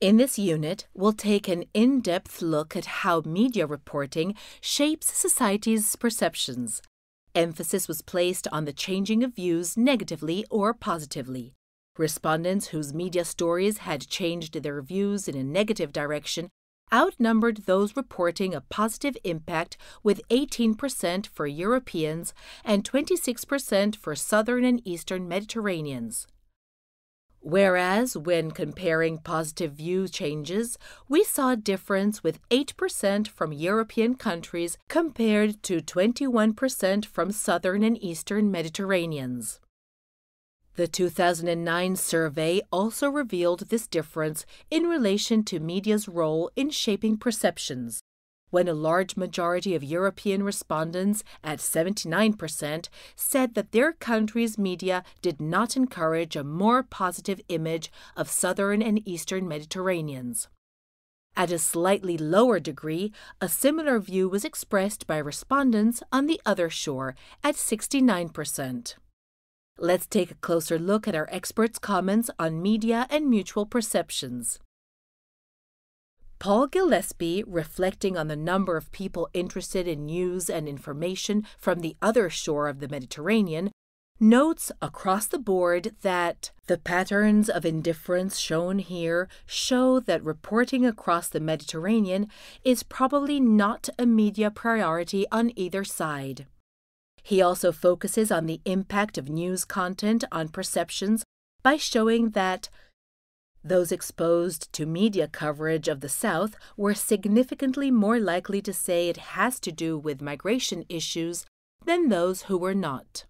In this unit, we'll take an in-depth look at how media reporting shapes society's perceptions. Emphasis was placed on the changing of views negatively or positively. Respondents whose media stories had changed their views in a negative direction outnumbered those reporting a positive impact with 18% for Europeans and 26% for Southern and Eastern Mediterraneans. Whereas when comparing positive view changes, we saw a difference with 8% from European countries compared to 21% from southern and eastern Mediterraneans. The 2009 survey also revealed this difference in relation to media's role in shaping perceptions when a large majority of European respondents, at 79%, said that their country's media did not encourage a more positive image of southern and eastern Mediterraneans. At a slightly lower degree, a similar view was expressed by respondents on the other shore, at 69%. Let's take a closer look at our experts' comments on media and mutual perceptions. Paul Gillespie, reflecting on the number of people interested in news and information from the other shore of the Mediterranean, notes across the board that the patterns of indifference shown here show that reporting across the Mediterranean is probably not a media priority on either side. He also focuses on the impact of news content on perceptions by showing that those exposed to media coverage of the South were significantly more likely to say it has to do with migration issues than those who were not.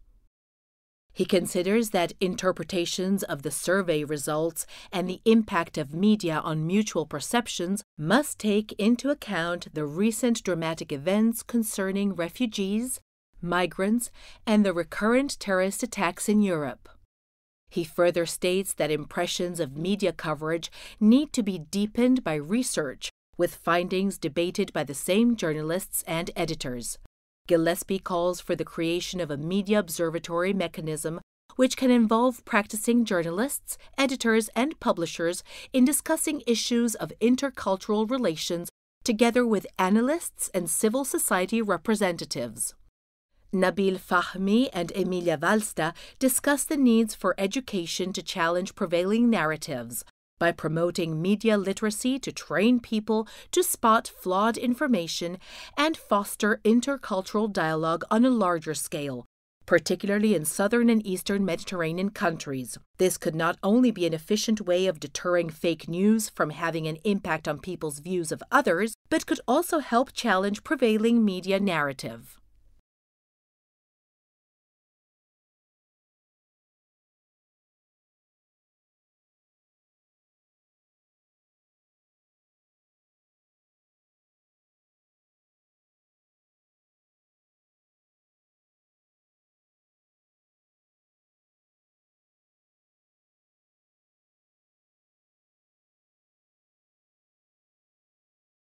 He considers that interpretations of the survey results and the impact of media on mutual perceptions must take into account the recent dramatic events concerning refugees, migrants, and the recurrent terrorist attacks in Europe. He further states that impressions of media coverage need to be deepened by research, with findings debated by the same journalists and editors. Gillespie calls for the creation of a media observatory mechanism which can involve practicing journalists, editors, and publishers in discussing issues of intercultural relations together with analysts and civil society representatives. Nabil Fahmi and Emilia Valsta discuss the needs for education to challenge prevailing narratives by promoting media literacy to train people to spot flawed information and foster intercultural dialogue on a larger scale, particularly in southern and eastern Mediterranean countries. This could not only be an efficient way of deterring fake news from having an impact on people's views of others, but could also help challenge prevailing media narrative.